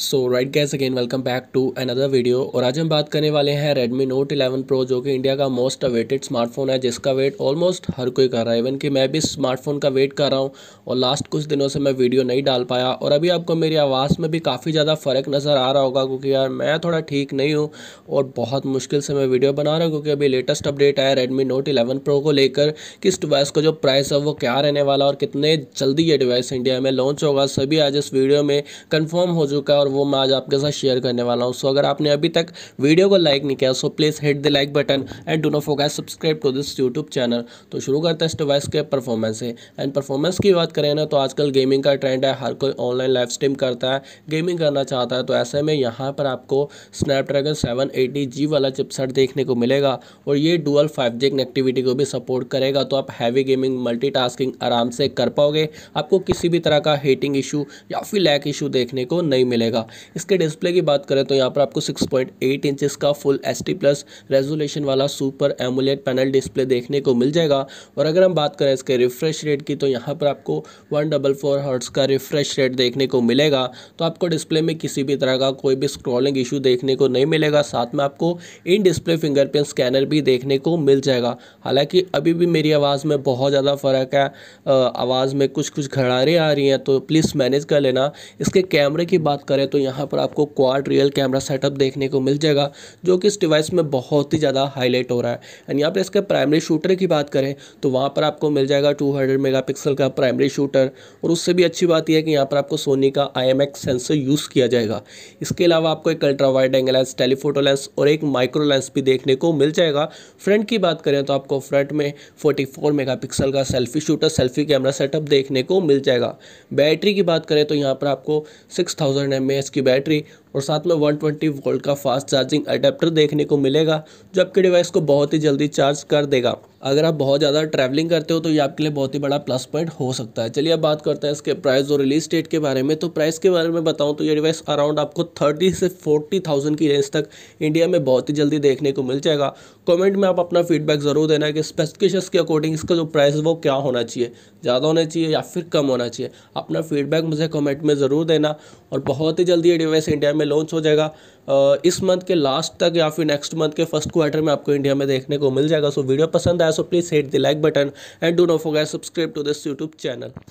so right guys again welcome back to another video और आज हम बात करने वाले हैं Redmi Note 11 Pro जो कि इंडिया का मोस्ट अवेटेड स्मार्टफोन है जिसका वेट ऑलमोस्ट हर कोई कर रहा है इवन कि मैं भी स्मार्टफोन का वेट कर रहा हूं और लास्ट कुछ दिनों से मैं वीडियो नहीं डाल पाया और अभी आपको मेरी आवाज़ में भी काफ़ी ज़्यादा फ़र्क नज़र आ रहा होगा क्योंकि यार मैं थोड़ा ठीक नहीं हूँ और बहुत मुश्किल से मैं वीडियो बना रहा हूँ क्योंकि अभी लेटेस्ट अपडेट आया रेडमी नोट इलेवन प्रो को लेकर किस डिवाइस का जो प्राइस है वो क्या रहने वाला और कितने जल्दी ये डिवाइस इंडिया में लॉन्च होगा सभी आज इस वीडियो में कन्फर्म हो चुका है और और वो मैं आज आपके साथ शेयर करने वाला हूँ सो अगर आपने अभी तक वीडियो को लाइक नहीं किया so please hit the like button and do not focus subscribe to this YouTube channel तो शुरू करते हैं इस डिवाइस के परफॉर्मेंस से एंड परफॉर्मेंस की बात करें ना तो आजकल गेमिंग का ट्रेंड है हर कोई ऑनलाइन लाइव स्ट्रीम करता है गेमिंग करना चाहता है तो ऐसे में यहाँ पर आपको स्नैपड्रैगन सेवन जी वाला चिपसेट देखने को मिलेगा और ये डुअल फाइव जी कनेक्टिविटी को भी सपोर्ट करेगा तो आप हैवी गेमिंग मल्टीटास्किंग आराम से कर पाओगे आपको किसी भी तरह का हीटिंग इशू या फिर लैक इशू देखने को नहीं मिलेगा मिलेगा इसके डिस्प्ले की बात करें तो यहाँ पर आपको 6.8 पॉइंट इंचज़ का फुल एस प्लस रेजोलेशन वाला सुपर एमुलेट पैनल डिस्प्ले देखने को मिल जाएगा और अगर हम बात करें इसके रिफ्रेश रेट की तो यहाँ पर आपको वन डबल फोर हर्ट्स का रिफ्रेश रेट देखने को मिलेगा तो आपको डिस्प्ले में किसी भी तरह का कोई भी स्क्रॉलिंग इशू देखने को नहीं मिलेगा साथ में आपको इन डिस्प्ले फिंगरप्रिंट स्कैनर भी देखने को मिल जाएगा हालांकि अभी भी मेरी आवाज़ में बहुत ज़्यादा फ़र्क है आवाज़ में कुछ कुछ घड़ारें आ रही हैं तो प्लीज़ मैनेज कर लेना इसके कैमरे की बात करें करें तो यहाँ पर आपको क्वाड रियल कैमरा सेटअप देखने को मिल जाएगा जो कि इस डिवाइस में बहुत ही ज़्यादा हाईलाइट हो रहा है एंड यहाँ पर इसके प्राइमरी शूटर की बात करें तो वहाँ पर आपको मिल जाएगा टू हंड्रेड का प्राइमरी शूटर और उससे भी अच्छी बात यह है कि यहाँ पर आपको सोनी का आई सेंसर यूज़ किया जाएगा इसके अलावा आपको एक ultra wide angle lens telephoto lens और एक माइक्रो लेंस भी देखने को मिल जाएगा फ्रंट की बात करें तो आपको फ्रंट में 44 मेगापिक्सल का selfie shooter selfie camera setup देखने को मिल जाएगा बैटरी की बात करें तो यहाँ पर आपको 6000 थाउजेंड में की बैटरी और साथ में 120 ट्वेंटी वोल्ट का फास्ट चार्जिंग अडेप्टर देखने को मिलेगा जो आपके डिवाइस को बहुत ही जल्दी चार्ज कर देगा अगर आप बहुत ज़्यादा ट्रैवलिंग करते हो तो ये आपके लिए बहुत ही बड़ा प्लस पॉइंट हो सकता है चलिए अब बात करते हैं इसके प्राइस और रिलीज डेट के बारे में तो प्राइस के बारे में बताऊँ तो ये डिवाइस अराउंड आपको थर्टी से फोर्टी थाउजेंड की रेंज तक इंडिया में बहुत ही जल्दी देखने को मिल जाएगा कमेंट में आप अपना फीडबैक ज़रूर देना कि स्पेसिफिकेशन के अकॉर्डिंग इसका जो प्राइस है वो क्या होना चाहिए ज़्यादा होना चाहिए या फिर कम होना चाहिए अपना फीडबैक मुझे कॉमेंट में ज़रूर देना और बहुत ही जल्दी ये डिवाइस इंडिया में लॉन्च हो जाएगा इस मंथ के लास्ट तक या फिर नेक्स्ट मंथ के फर्स्ट क्वार्टर में आपको इंडिया में देखने को मिल जाएगा सो वीडियो पसंद आया so please hit the like button and do not forget subscribe to this YouTube channel